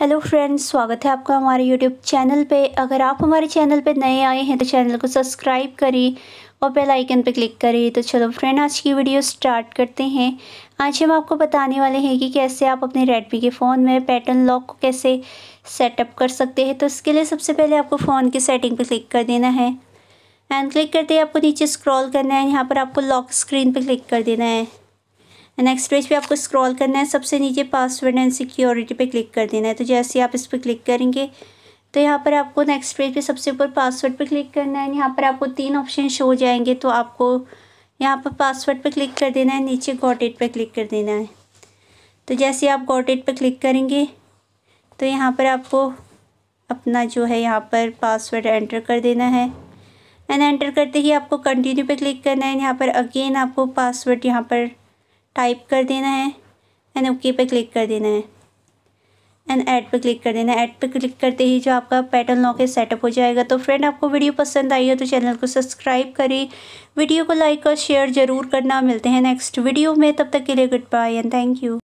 hello friends स्वागत है आपका हमारे यूट्यूब चैनल पे अगर आप हमारे चैनल पे नए आए हैं तो चैनल को सब्सक्राइब करें और बेल आइकन पे क्लिक करें तो चलो फ्रेंड आज की वीडियो स्टार्ट करते हैं आज हम आपको बताने वाले हैं कि कैसे आप अपने रेडमी के फ़ोन में पैटर्न लॉक को कैसे सेटअप कर सकते हैं तो इसके लिए सबसे पहले आपको फ़ोन की सेटिंग पर क्लिक कर देना है एंड क्लिक करते ही आपको नीचे स्क्रॉल करना है यहाँ पर आपको लॉक स्क्रीन पर क्लिक कर देना है नेक्स्ट पेज पे आपको स्क्रॉल करना है सबसे नीचे पासवर्ड एंड सिक्योरिटी पे क्लिक कर देना है तो जैसे आप इस पर क्लिक करेंगे तो यहाँ पर आपको नेक्स्ट पेज पे सबसे ऊपर पासवर्ड पे क्लिक करना है यहाँ पर आपको तीन ऑप्शन शो हो जाएंगे तो आपको यहाँ पर पासवर्ड पे क्लिक कर देना है नीचे गॉटेड पर क्लिक कर देना है तो जैसे आप गॉटेड पर क्लिक करेंगे तो यहाँ पर आपको अपना जो है यहाँ पर पासवर्ड एंटर कर देना है एंड एंटर करते ही आपको कंटिन्यू पे क्लिक करना है यहाँ पर अगेन आपको पासवर्ड यहाँ पर टाइप कर देना है एंड ओके पे क्लिक कर देना है एंड ऐड पे क्लिक कर देना ऐड पे क्लिक करते ही जो आपका पैटर्न लॉक है सेटअप हो जाएगा तो फ्रेंड आपको वीडियो पसंद आई हो तो चैनल को सब्सक्राइब करें वीडियो को लाइक और शेयर ज़रूर करना मिलते हैं नेक्स्ट वीडियो में तब तक के लिए good bye and thank you